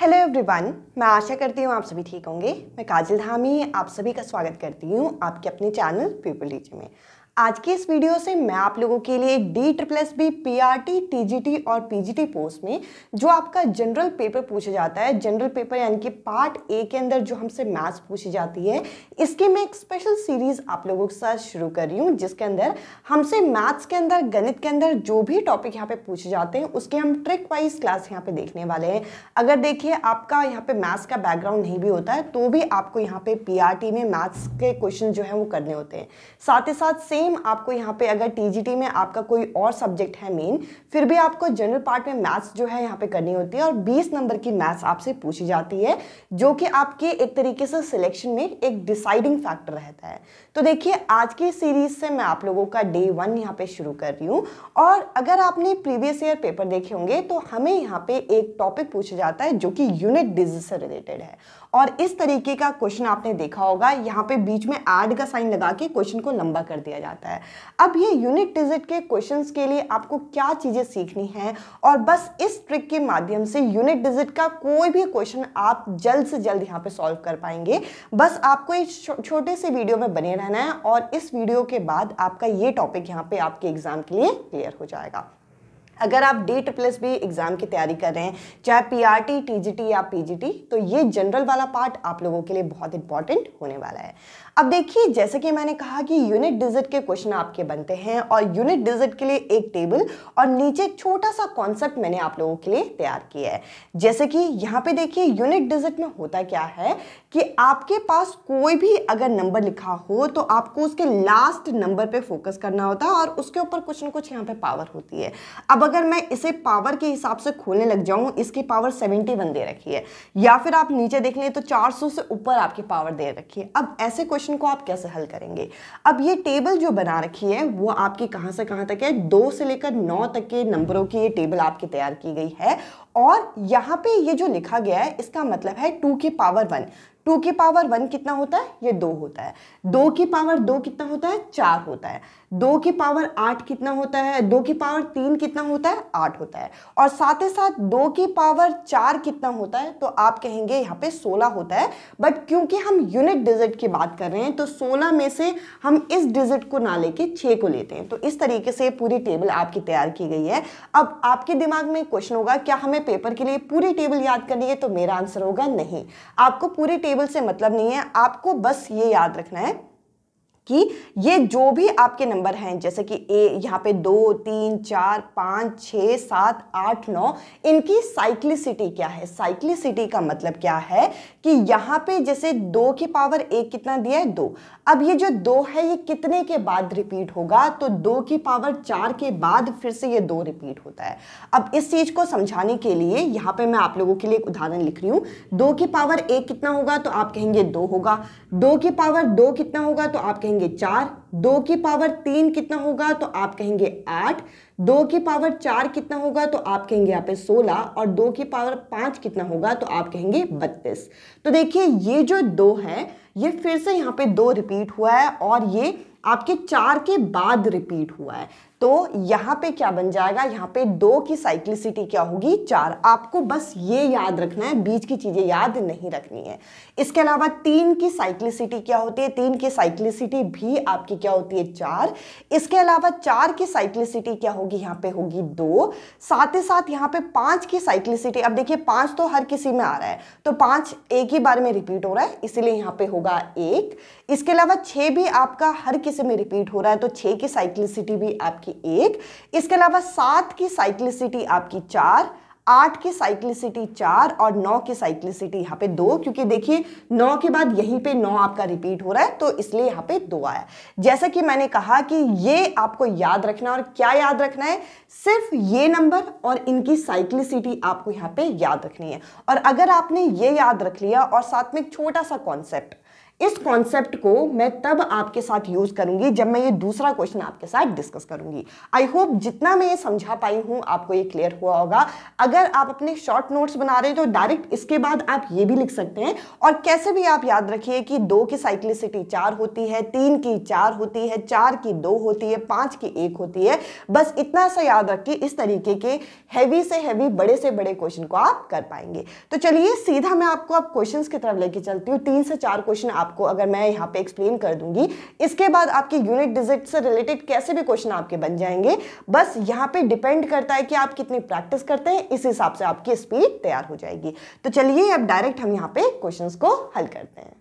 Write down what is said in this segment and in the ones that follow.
hello everyone मैं आशा करती हूँ आप सभी ठीक होंगे मैं काजिल धामी आप सभी का स्वागत करती हूँ आपके अपने चैनल पीपल टीचर में आज के इस वीडियो से मैं आप लोगों के लिए D triple S B P R T T G T और पी जी टी पोस्ट में जो आपका जनरल पेपर पूछा जाता है जनरल पेपर यानी कि पार्ट ए के अंदर जो हमसे मैथ्स पूछी जाती है इसकी मैं एक स्पेशल सीरीज़ आप लोगों के साथ शुरू कर रही हूँ जिसके अंदर हमसे मैथ्स के अंदर गणित के अंदर जो भी टॉपिक यहाँ पे पूछे जाते हैं उसके हम ट्रिक वाइज क्लास यहाँ पे देखने वाले हैं अगर देखिए आपका यहाँ पे मैथ्स का बैकग्राउंड नहीं भी होता है तो भी आपको यहाँ पे पी में मैथ्स के क्वेश्चन जो है वो करने होते हैं साथ ही साथ सेम सेम आपको यहाँ पे अगर टी में आपका कोई और सब्जेक्ट है मेन फिर भी आपको जनरल पार्ट में मैथ्स जो है यहाँ पे करनी होती है और 20 नंबर की मैथ्स आपसे पूछी जाती है जो कि आपके एक तरीके से सिलेक्शन में एक डिसाइडिंग फैक्टर रहता है तो देखिए आज की सीरीज से मैं आप लोगों का डे वन यहाँ पे शुरू कर रही हूँ और अगर आपने प्रीवियस ईयर पेपर देखे होंगे तो हमें यहाँ पे एक टॉपिक पूछा जाता है जो कि यूनिट डिजीज से रिलेटेड है और इस तरीके का क्वेश्चन आपने देखा होगा यहाँ पे बीच में एड का साइन लगा के क्वेश्चन को लंबा कर दिया जाता है जाता है अब ये यूनिट डिजिट के क्वेश्चन के लिए आपको क्या चीज़ें सीखनी हैं और बस इस ट्रिक के माध्यम से यूनिट डिजिट का कोई भी क्वेश्चन आप जल्द से जल्द यहाँ पे सॉल्व कर पाएंगे बस आपको इस छोटे से वीडियो में बने रहना है और इस वीडियो के बाद आपका ये टॉपिक यहाँ पर आपके एग्ज़ाम के लिए क्लियर हो जाएगा अगर आप डेट प्लस भी एग्ज़ाम की तैयारी कर रहे हैं चाहे पीआरटी, टीजीटी या पीजीटी तो ये जनरल वाला पार्ट आप लोगों के लिए बहुत इंपॉर्टेंट होने वाला है अब देखिए जैसे कि मैंने कहा कि यूनिट डिजिट के क्वेश्चन आपके बनते हैं और यूनिट डिजिट के लिए एक टेबल और नीचे एक छोटा सा कॉन्सेप्ट मैंने आप लोगों के लिए तैयार किया है जैसे कि यहाँ पे देखिए यूनिट डिजिट में होता क्या है कि आपके पास कोई भी अगर नंबर लिखा हो तो आपको उसके लास्ट नंबर पर फोकस करना होता है और उसके ऊपर कुछ ना कुछ यहाँ पे पावर होती है अब अगर मैं इसे पावर के हिसाब से खोलने लग जाऊं इसकी पावर सेवेंटी वन दे रखी है या फिर आप नीचे देख लें तो चार सौ से ऊपर आपकी पावर दे रखी है अब ऐसे क्वेश्चन को आप कैसे हल करेंगे अब ये टेबल जो बना रखी है वो आपकी कहाँ से कहाँ तक है दो से लेकर नौ तक के नंबरों की ये टेबल आपकी तैयार की गई है और यहाँ पे ये जो लिखा गया है इसका मतलब है टू की पावर वन टू की पावर वन कितना होता है ये दो होता है दो की पावर दो कितना होता है चार होता है दो की पावर आठ कितना होता है दो की पावर तीन कितना होता है आठ होता है और साथ ही साथ दो की पावर चार कितना होता है तो आप कहेंगे यहाँ पे सोलह होता है बट क्योंकि हम यूनिट डिजिट की बात कर रहे हैं तो सोलह में से हम इस डिजिट को ना लेके छः को लेते हैं तो इस तरीके से पूरी टेबल आपकी तैयार की गई है अब आपके दिमाग में क्वेश्चन होगा क्या हमें पेपर के लिए पूरी टेबल याद करनी है तो मेरा आंसर होगा नहीं आपको पूरी टेबल से मतलब नहीं है आपको बस ये याद रखना है कि ये जो भी आपके नंबर हैं जैसे कि ए यहाँ पे दो तीन चार पाँच छः सात आठ नौ इनकी साइक्लिसिटी क्या है साइक्लिसिटी का मतलब क्या है कि यहाँ पे जैसे दो की पावर एक कितना दिया है दो अब ये जो दो है ये कितने के बाद रिपीट होगा तो दो की पावर चार के बाद फिर से ये दो रिपीट होता है अब इस चीज़ को समझाने के लिए यहाँ पे मैं आप लोगों के लिए एक उदाहरण लिख रही हूँ दो की पावर एक कितना होगा तो आप कहेंगे दो होगा दो की पावर दो कितना होगा तो आप कहेंगे कहेंगे चार दो की पावर तीन कितना होगा तो आप कहेंगे आठ दो की पावर चार कितना होगा तो आप कहेंगे यहाँ पे सोलह और दो की पावर पांच कितना होगा तो आप कहेंगे बत्तीस तो देखिए ये जो दो है ये फिर से यहाँ पे दो रिपीट हुआ है और ये आपके चार के बाद रिपीट हुआ है तो यहाँ पे क्या बन जाएगा यहाँ पे दो की साइक्लिसिटी क्या होगी चार आपको बस ये याद रखना है बीच की चीज़ें याद नहीं रखनी है इसके अलावा तीन की साइक्लिसिटी क्या होती है तीन की साइक्लिसिटी भी आपकी क्या होती है चार इसके अलावा चार की साइक्लिसिटी क्या होगी यहाँ पे होगी दो साथ ही साथ यहाँ पे पाँच की साइक्लिसिटी अब देखिए पाँच तो हर किसी में आ रहा है तो पाँच एक ही बार में रिपीट हो रहा है इसीलिए यहाँ पे हो होगा एक इसके अलावा छः भी आपका हर किसी में रिपीट हो रहा है तो छः की साइक्लिसिटी भी आपकी एक इसके अलावा सात की साइक्लिसिटी आपकी चार आठ की साइक्लिसिटी चार और नौ की साइक्लिसिटी यहाँ पे दो क्योंकि देखिए नौ के बाद यहीं पे नौ आपका रिपीट हो रहा है तो इसलिए यहाँ पे दो आया जैसा कि मैंने कहा कि ये आपको याद रखना और क्या याद रखना है सिर्फ ये नंबर और इनकी साइक्लिसिटी आपको यहाँ पे याद रखनी है और अगर आपने ये याद रख लिया और साथ में एक छोटा सा कॉन्सेप्ट इस कॉन्सेप्ट को मैं तब आपके साथ यूज़ करूंगी जब मैं ये दूसरा क्वेश्चन आपके साथ डिस्कस करूंगी आई होप जितना मैं ये समझा पाई हूं आपको ये क्लियर हुआ होगा अगर आप अपने शॉर्ट नोट्स बना रहे हैं तो डायरेक्ट इसके बाद आप ये भी लिख सकते हैं और कैसे भी आप याद रखिए कि दो की साइक्लिसिटी चार होती है तीन की चार होती है चार की दो होती है पांच की एक होती है बस इतना सा याद रखिए इस तरीके के हैवी से हैवी बड़े से बड़े क्वेश्चन को आप कर पाएंगे तो चलिए सीधा मैं आपको अब क्वेश्चन की तरफ लेके चलती हूँ तीन से चार क्वेश्चन आप आपको अगर मैं यहाँ पे एक्सप्लेन कर दूंगी इसके बाद आपके यूनिट डिजिट से रिलेटेड कैसे भी क्वेश्चन आपके बन जाएंगे बस यहाँ पे डिपेंड करता है कि आप कितनी प्रैक्टिस करते हैं इस हिसाब से आपकी स्पीड तैयार हो जाएगी तो चलिए अब डायरेक्ट हम यहाँ पे क्वेश्चन को हल करते हैं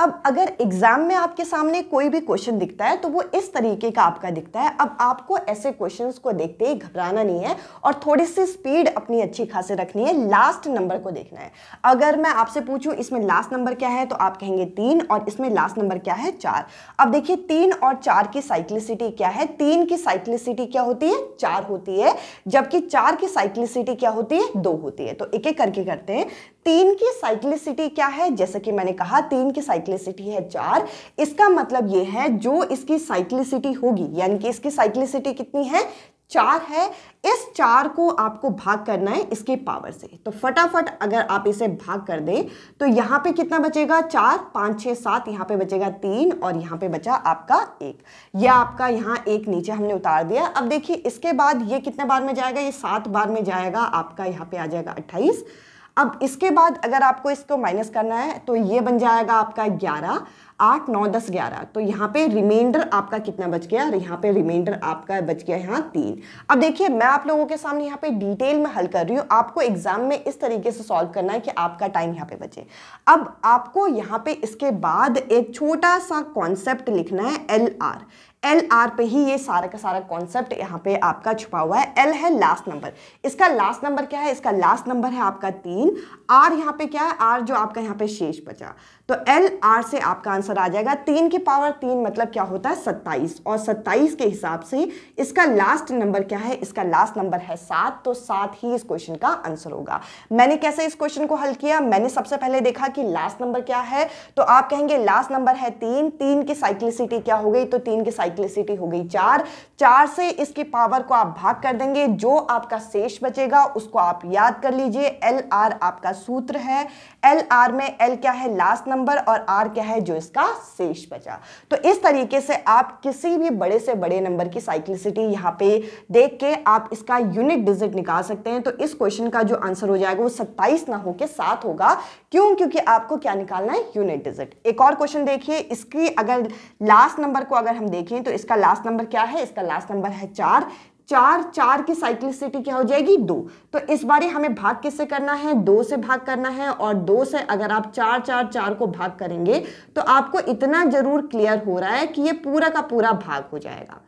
अब अगर एग्ज़ाम में आपके सामने कोई भी क्वेश्चन दिखता है तो वो इस तरीके का आपका दिखता है अब आपको ऐसे क्वेश्चंस को देखते ही घबराना नहीं है और थोड़ी सी स्पीड अपनी अच्छी खासी रखनी है लास्ट नंबर को देखना है अगर मैं आपसे पूछूं इसमें लास्ट नंबर क्या है तो आप कहेंगे तीन और इसमें लास्ट नंबर क्या है चार अब देखिए तीन और चार की साइक्लिसिटी क्या है तीन की साइक्लिसिटी क्या होती है चार होती है जबकि चार की साइक्लिसिटी क्या होती है दो होती है तो एक एक करके करते हैं तीन की साइक्लिसिटी क्या है जैसा कि मैंने कहा तीन की साइक्लिसिटी है चार इसका मतलब यह है जो इसकी साइक्लिसिटी होगी यानी कि इसकी साइक्लिसिटी कितनी है चार है इस चार को आपको भाग करना है इसके पावर से तो फटाफट अगर आप इसे भाग कर दें तो यहाँ पे कितना बचेगा चार पाँच छः सात यहाँ पे बचेगा तीन और यहाँ पे बचा आपका एक या आपका यहाँ एक नीचे हमने उतार दिया अब देखिए इसके बाद ये कितने बार में जाएगा ये सात बार में जाएगा आपका यहाँ पे आ जाएगा अट्ठाईस अब इसके बाद अगर आपको इसको माइनस करना है तो ये बन जाएगा आपका ग्यारह आठ नौ दस ग्यारह तो यहाँ पे रिमाइंडर आपका कितना बच गया और यहाँ पे रिमाइंडर आपका बच गया यहाँ तीन अब देखिए मैं आप लोगों के सामने यहाँ पे डिटेल में हल कर रही हूँ आपको एग्जाम में इस तरीके से सॉल्व करना है कि आपका टाइम यहाँ पे बचे अब आपको यहाँ पे इसके बाद एक छोटा सा कॉन्सेप्ट लिखना है एल आर एल आर पे ही ये सारा का सारा कॉन्सेप्ट यहाँ पे आपका छुपा हुआ है एल है लास्ट नंबर इसका लास्ट नंबर क्या है इसका लास्ट नंबर है आपका तीन आर यहाँ पे क्या है आर जो आपका यहाँ पे शेष बचा तो एल आर से आपका आंसर आ जाएगा तीन की पावर तीन मतलब क्या होता है सत्ताईस और सत्ताईस के हिसाब से इसका लास्ट नंबर क्या है इसका लास्ट नंबर है सात तो सात ही इस क्वेश्चन का आंसर होगा मैंने कैसे इस क्वेश्चन को हल किया मैंने सबसे पहले देखा कि लास्ट नंबर क्या है तो आप कहेंगे लास्ट नंबर है तीन तीन की साइक्लिसिटी क्या हो गई तो तीन की साइक्लिसिटी हो गई चार चार से इसकी पावर को आप भाग कर देंगे जो आपका शेष बचेगा उसको आप याद कर लीजिए एल आर आपका सूत्र है एल आर में एल क्या है लास्ट नंबर नंबर और आर क्या है जो इसका शेष बचा तो इस तरीके से आप किसी भी बड़े से बड़े नंबर की साइक्लिसिटी यहाँ पे देख के आप इसका यूनिट डिजिट निकाल सकते हैं तो इस क्वेश्चन का जो आंसर हो जाएगा वो सत्ताईस ना होकर सात होगा क्यों क्योंकि आपको क्या निकालना है यूनिट डिजिट एक और क्वेश्चन देखिए इसकी अगर लास्ट नंबर को अगर हम देखें तो इसका लास्ट नंबर क्या है इसका लास्ट नंबर है चार चार चार की साइक्लिसिटी क्या हो जाएगी दो तो इस बारे हमें भाग किससे करना है दो से भाग करना है और दो से अगर आप चार चार चार को भाग करेंगे तो आपको इतना जरूर क्लियर हो रहा है कि ये पूरा का पूरा भाग हो जाएगा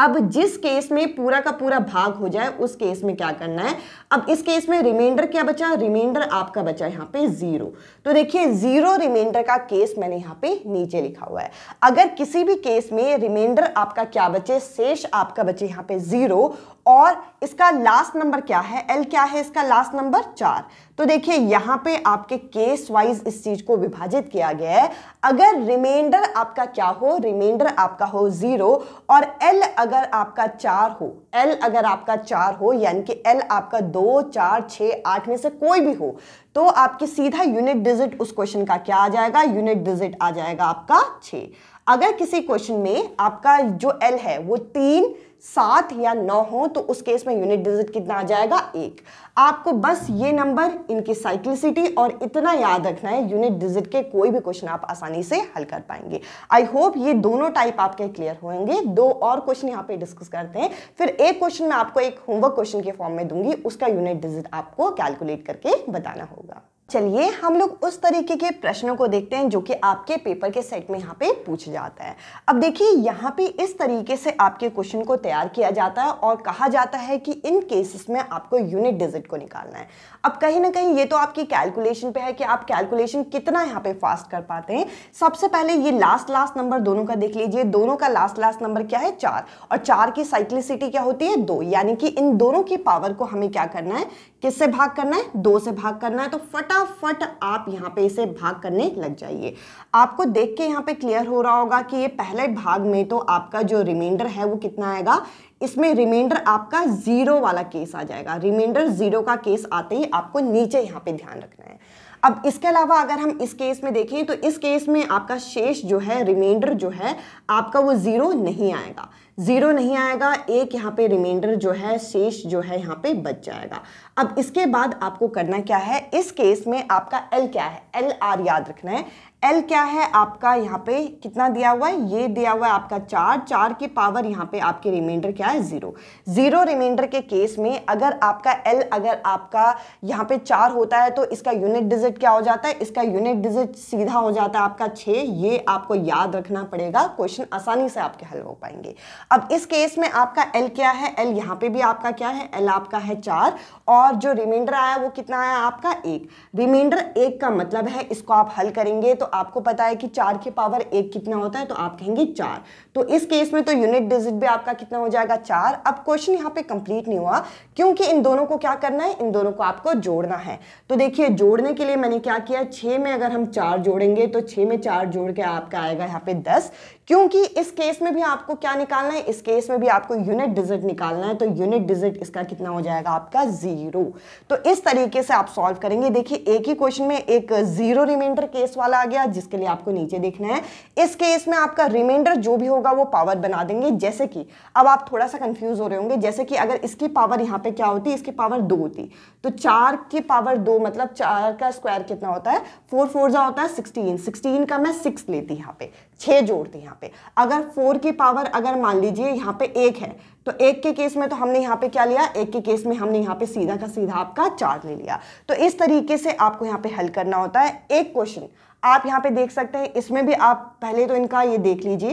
अब जिस केस में पूरा का पूरा भाग हो जाए उस केस में क्या करना है अब इस केस में रिमाइंडर क्या बचा रिमाइंडर आपका बचा यहाँ पे ज़ीरो तो देखिए ज़ीरो रिमाइंडर का केस मैंने यहाँ पे नीचे लिखा हुआ है अगर किसी भी केस में रिमाइंडर आपका क्या बचे शेष आपका बचे यहाँ पे ज़ीरो और इसका लास्ट नंबर क्या है एल क्या है इसका लास्ट नंबर चार तो देखिए यहां पे आपके केस वाइज इस चीज को विभाजित किया गया है अगर रिमाइंडर आपका क्या हो रिमाइंडर आपका हो जीरो और एल अगर आपका चार हो एल अगर आपका चार हो यानी कि एल आपका दो चार छ आठ में से कोई भी हो तो आपके सीधा यूनिट डिजिट उस क्वेश्चन का क्या आ जाएगा यूनिट डिजिट आ जाएगा आपका छ अगर किसी क्वेश्चन में आपका जो एल है वो तीन सात या नौ हो तो उस केस में यूनिट डिजिट कितना आ जाएगा एक आपको बस ये नंबर इनकी साइक्लिसिटी और इतना याद रखना है यूनिट डिजिट के कोई भी क्वेश्चन आप आसानी से हल कर पाएंगे आई होप ये दोनों टाइप आपके क्लियर होंगे दो और क्वेश्चन यहाँ पे डिस्कस करते हैं फिर एक क्वेश्चन मैं आपको एक होमवर्क क्वेश्चन के फॉर्म में दूंगी उसका यूनिट डिजिट आपको कैलकुलेट करके बताना होगा चलिए हम लोग उस तरीके के प्रश्नों को देखते हैं जो कि आपके पेपर के सेट में यहाँ पे पूछ जाता है अब देखिए यहाँ पे इस तरीके से आपके क्वेश्चन को तैयार किया जाता है और कहा जाता है कि इन केसेस में आपको यूनिट डिजिट को निकालना है अब कहीं ना कहीं ये तो आपकी कैलकुलेशन पे है कि आप कैलकुलेशन कितना यहाँ पे फास्ट कर पाते हैं सबसे पहले ये लास्ट लास्ट नंबर दोनों का देख लीजिए दोनों का लास्ट लास्ट नंबर क्या है चार और चार की साइक्लिसिटी क्या होती है दो यानी कि इन दोनों की पावर को हमें क्या करना है किससे भाग करना है दो से भाग करना है तो फटा फटाफट आप यहाँ पे इसे भाग करने लग जाइए आपको देख के यहाँ पे क्लियर हो रहा होगा कि ये पहले भाग में तो आपका जो रिमाइंडर है वो कितना आएगा इसमें रिमाइंडर आपका ज़ीरो वाला केस आ जाएगा रिमाइंडर ज़ीरो का केस आते ही आपको नीचे यहाँ पे ध्यान रखना है अब इसके अलावा अगर हम इस केस में देखें तो इस केस में आपका शेष जो है रिमाइंडर जो है आपका वो ज़ीरो नहीं आएगा ज़ीरो नहीं आएगा एक यहाँ पे रिमाइंडर जो है शेष जो है यहाँ पे बच जाएगा अब इसके बाद आपको करना क्या है इस केस में आपका एल क्या है एल आर याद रखना है एल क्या है आपका यहाँ पे कितना दिया हुआ है ये दिया हुआ है आपका चार चार की पावर यहाँ पे आपके रिमाइंडर क्या है ज़ीरो ज़ीरो रिमाइंडर के केस में अगर आपका एल अगर आपका यहाँ पे चार होता है तो इसका यूनिट डिजिट क्या हो जाता है इसका यूनिट डिजिट सीधा हो जाता है आपका छः ये आपको याद रखना पड़ेगा क्वेश्चन आसानी से आपके हल हो पाएंगे अब इस केस में आपका एल क्या है एल यहाँ पे भी आपका क्या है एल आपका है चार और जो रिमाइंडर आया वो कितना आया आपका एक रिमाइंडर एक का मतलब है इसको आप हल करेंगे तो आपको पता है कि चार के पावर एक कितना होता है तो आप कहेंगे चार तो इस केस में तो यूनिट डिजिट भी आपका कितना हो जाएगा चार अब क्वेश्चन यहाँ पे कंप्लीट नहीं हुआ क्योंकि इन दोनों को क्या करना है इन दोनों को आपको जोड़ना है तो देखिए जोड़ने के लिए मैंने क्या किया छः में अगर हम चार जोड़ेंगे तो छः में चार जोड़ के आपका आएगा यहाँ पे दस क्योंकि इस केस में भी आपको क्या निकालना है इस केस में भी आपको यूनिट डिजिट निकालना है तो यूनिट डिजिट इसका कितना हो जाएगा आपका जीरो तो इस तरीके से आप सॉल्व करेंगे देखिए एक ही क्वेश्चन में एक जीरो रिमाइंडर केस वाला आ गया जिसके लिए आपको नीचे देखना है इस केस में आपका रिमाइंडर जो भी होगा होगा वो पावर बना देंगे जैसे कि अब आप थोड़ा सा कंफ्यूज हो रहे होंगे जैसे कि अगर इसकी पावर यहाँ पे क्या होती इसकी पावर दो होती तो चार की पावर दो मतलब चार का स्क्वायर कितना होता है फोर फोर जो होता है सिक्सटीन सिक्सटीन का मैं सिक्स लेती यहाँ पे छः जोड़ती यहाँ पे अगर फोर की पावर अगर मान लीजिए यहाँ पे एक है तो एक के केस में तो हमने यहाँ पे क्या लिया एक के केस में हमने यहाँ पे सीधा का सीधा आपका चार ले लिया तो इस तरीके से आपको यहाँ पे हल करना होता है एक क्वेश्चन आप यहाँ पे देख सकते हैं इसमें भी आप पहले तो इनका ये देख लीजिए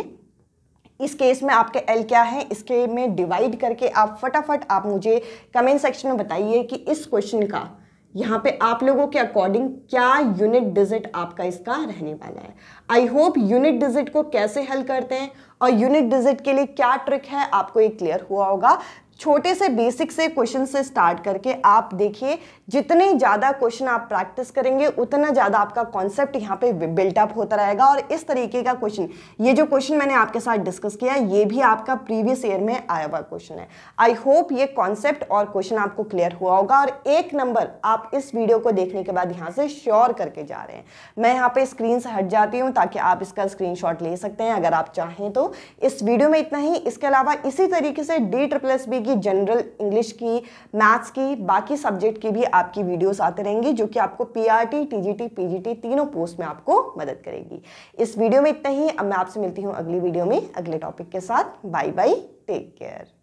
इस केस में आपके एल क्या है इसके में डिवाइड करके आप फटाफट आप मुझे कमेंट सेक्शन में बताइए कि इस क्वेश्चन का यहाँ पे आप लोगों के अकॉर्डिंग क्या यूनिट डिजिट आपका इसका रहने वाला है आई होप यूनिट डिजिट को कैसे हल करते हैं और यूनिट डिजिट के लिए क्या ट्रिक है आपको ये क्लियर हुआ होगा छोटे से बेसिक से क्वेश्चन से स्टार्ट करके आप देखिए जितने ज़्यादा क्वेश्चन आप प्रैक्टिस करेंगे उतना ज़्यादा आपका कॉन्सेप्ट यहाँ पे बिल्टअप होता रहेगा और इस तरीके का क्वेश्चन ये जो क्वेश्चन मैंने आपके साथ डिस्कस किया ये भी आपका प्रीवियस ईयर में आया हुआ क्वेश्चन है आई होप ये कॉन्सेप्ट और क्वेश्चन आपको क्लियर हुआ होगा और एक नंबर आप इस वीडियो को देखने के बाद यहाँ से श्योर करके जा रहे हैं मैं यहाँ पे स्क्रीन से हट जाती हूँ ताकि आप इसका स्क्रीन ले सकते हैं अगर आप चाहें तो इस वीडियो में इतना ही इसके अलावा इसी तरीके से डी ट्रिप्लस बी की जनरल इंग्लिश की मैथ्स की बाकी सब्जेक्ट की भी आपकी वीडियोस आते रहेंगी जो कि आपको पीआरटी टीजीटी पीजीटी तीनों पोस्ट में आपको मदद करेगी इस वीडियो में इतना ही अब मैं आपसे मिलती हूँ अगली वीडियो में अगले टॉपिक के साथ बाय बाय टेक केयर